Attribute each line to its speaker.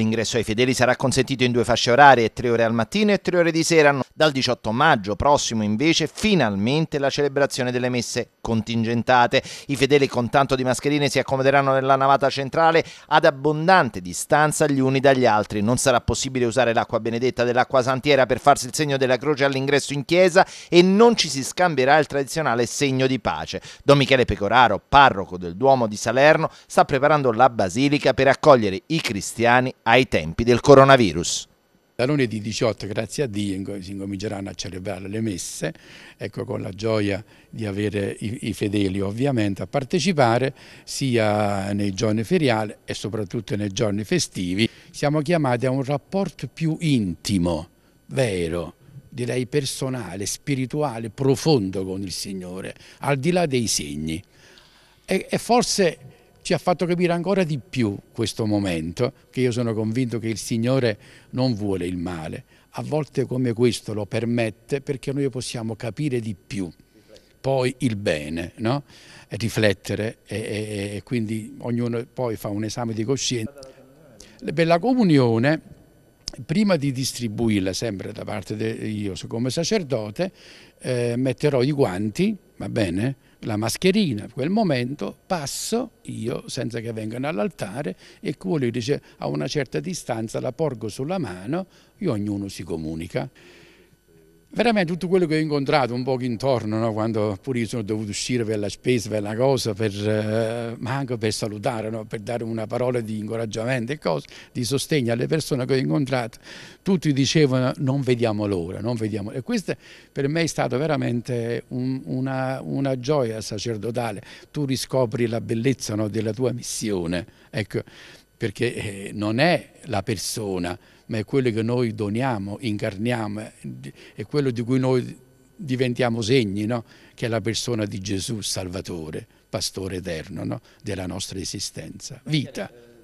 Speaker 1: L'ingresso ai fedeli sarà consentito in due fasce orarie, tre ore al mattino e tre ore di sera. Dal 18 maggio prossimo invece finalmente la celebrazione delle messe contingentate. I fedeli con tanto di mascherine si accomoderanno nella navata centrale ad abbondante distanza gli uni dagli altri. Non sarà possibile usare l'acqua benedetta dell'acqua santiera per farsi il segno della croce all'ingresso in chiesa e non ci si scambierà il tradizionale segno di pace. Don Michele Pecoraro, parroco del Duomo di Salerno, sta preparando la basilica per accogliere i cristiani ai tempi del coronavirus. Da lunedì 18, grazie a Dio, si incominceranno a celebrare
Speaker 2: le messe, ecco, con la gioia di avere i, i, fedeli ovviamente a partecipare sia nei giorni feriali e soprattutto nei giorni festivi. Siamo chiamati a un rapporto più intimo, vero, direi personale, spirituale, profondo con il Signore, al di là dei segni. e, e forse ci ha fatto capire ancora di più questo momento, che io sono convinto che il Signore non vuole il male. A volte come questo lo permette perché noi possiamo capire di più poi il bene, no? riflettere e, e, e quindi ognuno poi fa un esame di coscienza. Per la comunione, prima di distribuirla sempre da parte di io come sacerdote, eh, metterò i guanti va bene? La mascherina, in quel momento passo io senza che vengano all'altare e quello dice a una certa distanza la porgo sulla mano e ognuno si comunica veramente tutto quello che ho incontrato un po' intorno, no? quando pure io sono dovuto uscire per la spesa, per la cosa, per, eh, ma anche per salutare, no? per dare una parola di incoraggiamento e cose, di sostegno alle persone che ho incontrato, tutti dicevano non vediamo l'ora, non vediamo E questo per me è stato veramente un, una, una, gioia sacerdotale, tu riscopri la bellezza no? della tua missione. Ecco, perché eh, non è la persona, ma è quello che noi doniamo, incarniamo, è quello di cui noi diventiamo segni, no? che è la persona di Gesù, Salvatore, Pastore
Speaker 1: eterno no? della nostra esistenza, vita.